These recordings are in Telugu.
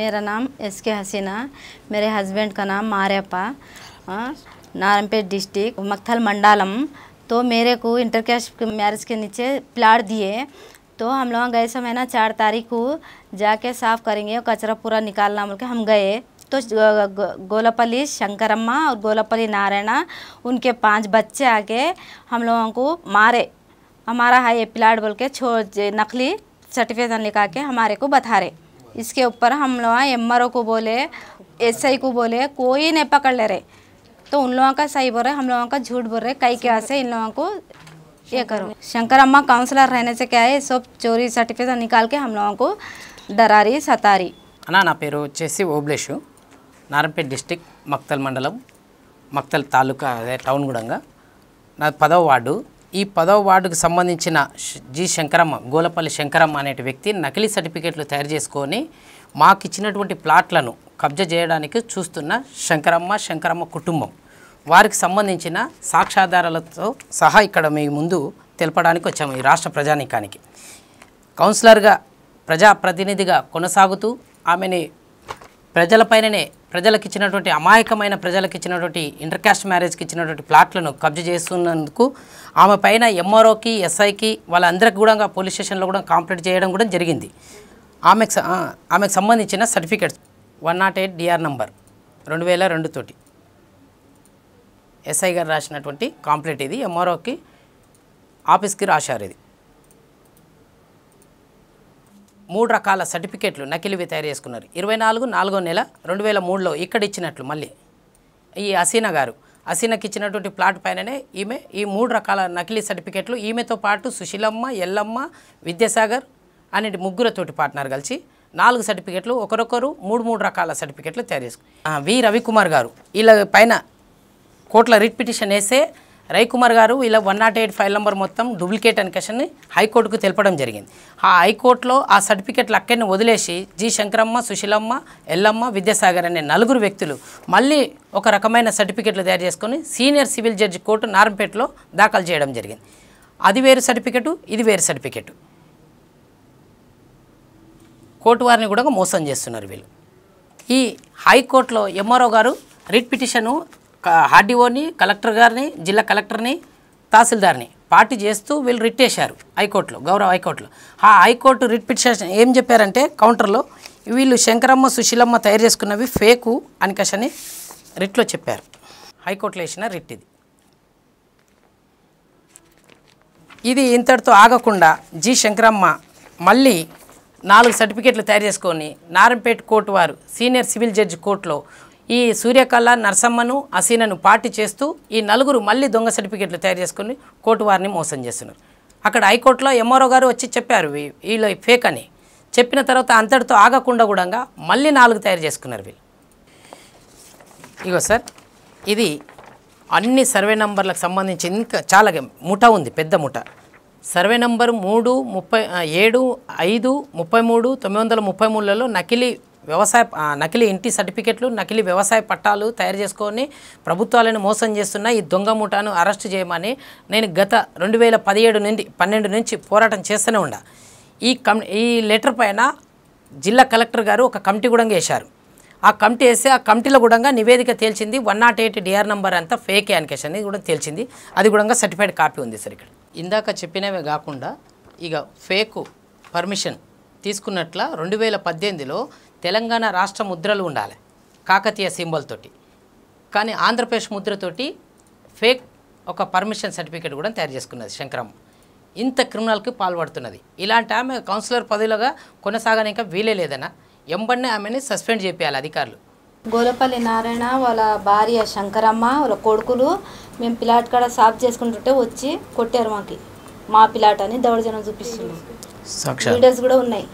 मेरा नाम एस के हसीना मेरे हस्बैंड का नाम मारेपा नारायणपेट डिस्ट्रिक्ट मक्थल मंडालम तो मेरे को इंटर कैश मैरिज के नीचे प्लाट दिए तो हम लोग गए समय ना चार तारीख को जाके साफ़ करेंगे और कचरा पूरा निकालना बोल के हम गए तो गोलापली शंकरम्मा और गोलापली नारायणा उनके पांच बच्चे आके हम लोगों को मारे हमारा है ये प्लाट बोल के छोड़ नकली सर्टिफिकेट लिखा के हमारे को बता रहे इसके ऊपर हम लोग हाँ एम को बोले एस को बोले कोई नहीं पकड़ ले रहे तो उन लोगों का सही बोल रहे हम लोगों का झूठ बोल रहे कई क्या से इन लोगों को ये करो शंकर अम्मा काउंसलर रहने से क्या है सब चोरी सर्टिफिकेट निकाल के हम लोगों को डरारी सतारी अना ना पेर వచ్చేసి ఓబ్లేషు నారంపేట డిస్టిక్ మక్తల్ మండలం మక్తల్ తాలూకా అదే టౌన్ గుడంగా నా పదవ వార్డు ఈ పదవ వార్డుకు సంబంధించిన జి శంకరమ్మ గోలపల్లి శంకరమ్మ అనే వ్యక్తి నకిలీ సర్టిఫికేట్లు తయారు చేసుకొని మాకు ఇచ్చినటువంటి ప్లాట్లను కబ్జా చేయడానికి చూస్తున్న శంకరమ్మ శంకరమ్మ కుటుంబం వారికి సంబంధించిన సాక్ష్యాధారాలతో సహా ఇక్కడ మీ ముందు తెలపడానికి వచ్చాము ఈ రాష్ట్ర ప్రజానీకానికి కౌన్సిలర్గా ప్రజాప్రతినిధిగా కొనసాగుతూ ఆమెని ప్రజలపైననే ప్రజలకు ఇచ్చినటువంటి అమాయకమైన ప్రజలకు ఇచ్చినటువంటి ఇంటర్కాస్ట్ మ్యారేజ్కి ఇచ్చినటువంటి ప్లాట్లను కబ్జా చేస్తున్నందుకు ఆమె పైన ఎంఆర్ఓకి ఎస్ఐకి వాళ్ళందరికీ కూడా పోలీస్ స్టేషన్లో కూడా కంప్లైంట్ చేయడం కూడా జరిగింది ఆమెకు ఆమెకు సంబంధించిన certificates one nought eight DR number రెండు వేల రెండుతోటి ఎస్ఐ గారు రాసినటువంటి కాంప్లైంట్ ఇది ఎంఆర్ఓకి ఆఫీస్కి రాశారు ఇది మూడు రకాల సర్టిఫికేట్లు నకిలివి తయారు చేసుకున్నారు ఇరవై నాలుగు నాలుగో నెల రెండు వేల మూడులో ఇక్కడ ఇచ్చినట్లు మళ్ళీ ఈ హసీనా గారు హసీనాకి ఇచ్చినటువంటి ప్లాట్ పైననే ఈమె ఈ మూడు రకాల నకిలీ సర్టిఫికేట్లు ఈమెతో పాటు సుశీలమ్మ ఎల్లమ్మ విద్యాసాగర్ అనే ముగ్గురతోటి పార్ట్నర్ కలిసి నాలుగు సర్టిఫికేట్లు ఒకరొకరు మూడు మూడు రకాల సర్టిఫికేట్లు తయారు చేసుకు వి రవికుమార్ గారు వీళ్ళ పైన కోట్ల రిట్ పిటిషన్ వేస్తే రవికుమార్ గారు ఇలా one nought eight file number మొత్తం డూప్లికేట్ అనే క్వశ్చన్ని హైకోర్టుకు తెలపడం జరిగింది ఆ హైకోర్టులో ఆ సర్టిఫికెట్లు అక్కడిని వదిలేసి జి శంకరమ్మ సుశీలమ్మ ఎల్లమ్మ విద్యాసాగర్ అనే నలుగురు వ్యక్తులు మళ్ళీ ఒక రకమైన సర్టిఫికెట్లు తయారు చేసుకొని సీనియర్ సివిల్ జడ్జి కోర్టు నారంపేటలో దాఖలు చేయడం జరిగింది అది వేరు సర్టిఫికెట్ ఇది వేరు సర్టిఫికెట్ కోర్టు వారిని కూడా మోసం చేస్తున్నారు వీళ్ళు ఈ హైకోర్టులో ఎంఆర్ఓ గారు రిట్ పిటిషను ఆర్డీఓని కలెక్టర్ గారిని జిల్లా కలెక్టర్ని తహసీల్దార్ని పార్టీ చేస్తూ వీళ్ళు రిట్ వేశారు హైకోర్టులో గౌరవ హైకోర్టులో ఆ హైకోర్టు రిట్ పిటిషన్ ఏం చెప్పారంటే కౌంటర్లో వీళ్ళు శంకరమ్మ సుశీలమ్మ తయారు చేసుకున్నవి ఫేకు అనికషని రిట్లో చెప్పారు హైకోర్టులో వేసిన రిట్ ఇది ఇది ఇంతటితో ఆగకుండా జి శంకరమ్మ మళ్ళీ నాలుగు సర్టిఫికేట్లు తయారు చేసుకొని నారంపేట కోర్టు వారు సీనియర్ సివిల్ జడ్జి కోర్టులో ఈ సూర్యకళ నరసమ్మను అసీనను పార్టీ చేస్తూ ఈ నలుగురు మళ్ళీ దొంగ సర్టిఫికెట్లు తయారు చేసుకుని కోర్టు వారిని మోసం చేస్తున్నారు అక్కడ హైకోర్టులో ఎంఆర్ఓ గారు వచ్చి చెప్పారు వీళ్ళు ఫేక్ అని చెప్పిన తర్వాత అంతటితో ఆగకుండా కూడా మళ్ళీ నాలుగు తయారు చేసుకున్నారు వీళ్ళు ఇగో సార్ ఇది అన్ని సర్వే నంబర్లకు సంబంధించి ఇంకా చాలా ముఠ ఉంది పెద్ద ముఠ సర్వే నంబర్ మూడు ముప్పై ఏడు ఐదు ముప్పై మూడు తొమ్మిది వందల ముప్పై మూడులలో నకిలీ వ్యవసాయ నకిలీ ఇంటి సర్టిఫికెట్లు నకిలీ వ్యవసాయ పట్టాలు తయారు చేసుకొని ప్రభుత్వాలను మోసం చేస్తున్న ఈ దొంగ ముఠాను అరెస్ట్ చేయమని నేను గత రెండు వేల పదిహేడు నుండి పన్నెండు నుంచి పోరాటం చేస్తూనే ఉన్నా ఈ కమ్ ఈ లెటర్ పైన జిల్లా కలెక్టర్ గారు ఒక కమిటీ కూడా వేశారు ఆ కమిటీ వేస్తే ఆ కమిటీలో కూడా నివేదిక తేల్చింది one nought eight DR number అంతా ఫేక్ యానికేషన్ అనేది కూడా తేల్చింది అది కూడా సర్టిఫైడ్ కాపీ ఉంది సార్ ఇక్కడ ఇందాక చెప్పినవే కాకుండా ఇక ఫేకు పర్మిషన్ తీసుకున్నట్ల రెండు వేల పద్దెనిమిదిలో తెలంగాణ రాష్ట్ర ముద్రలు ఉండాలి కాకతీయ సింబల్ తోటి కానీ ఆంధ్రప్రదేశ్ ముద్రతోటి ఫేక్ ఒక పర్మిషన్ సర్టిఫికేట్ కూడా తయారు చేసుకున్నది శంకరమ్మ ఇంత క్రిమినల్కి పాల్పడుతున్నది ఇలాంటి ఆమె కౌన్సిలర్ పదవిలోగా కొనసాగనిక వీలే లేదన్నా ఎంబడినే ఆమెని సస్పెండ్ చేయాలి అధికారులు గోలపల్లి నారాయణ వాళ్ళ భార్య శంకరమ్మ వాళ్ళ కొడుకులు మేము పిలాట్ కాడ సాఫ్ చేసుకుంటుంటే వచ్చి కొట్టారు మాకి మా పిలాట్ అని దౌర్జనం చూపిస్తున్నాం కూడా ఉన్నాయి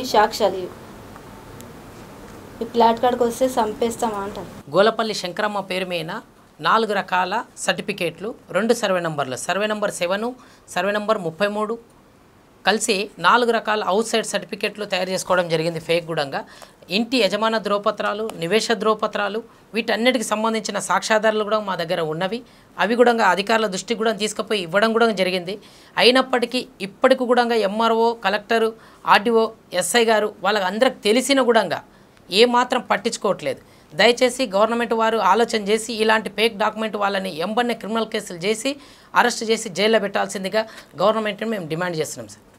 ఈ సాక్ష్యాలు ఈ ప్లాట్ కాడికి వస్తే చంపేస్తామా అంటారు గోలపల్లి శంకరమ్మ పేరు మీద నాలుగు రకాల సర్టిఫికేట్లు రెండు సర్వే నెంబర్లు survey number seven survey number ముప్పై మూడు కలిసి నాలుగు రకాల అవుట్ సైడ్ సర్టిఫికేట్లు తయారు చేసుకోవడం జరిగింది ఫేక్ గుడంగా ఇంటి యజమాన ధ్రువపత్రాలు నివేశ ధ్రువపత్రాలు వీటన్నిటికి సంబంధించిన సాక్ష్యాధారాలు కూడా మా దగ్గర ఉన్నవి అవి కూడా అధికారుల దృష్టికి కూడా తీసుకుపోయి ఇవ్వడం కూడా జరిగింది అయినప్పటికీ ఇప్పటికి కూడా ఎంఆర్ఓ కలెక్టరు ఆర్డీఓ ఎస్ఐ గారు అందరికి తెలిసిన కూడా ఏమాత్రం పట్టించుకోవట్లేదు దయచేసి గవర్నమెంట్ వారు ఆలోచన చేసి ఇలాంటి ఫేక్ డాక్యుమెంట్ వాళ్ళని ఎంబన్నే క్రిమినల్ కేసులు చేసి అరెస్ట్ చేసి జైల్లో పెట్టాల్సిందిగా గవర్నమెంట్ని మేము డిమాండ్ చేస్తున్నాం సార్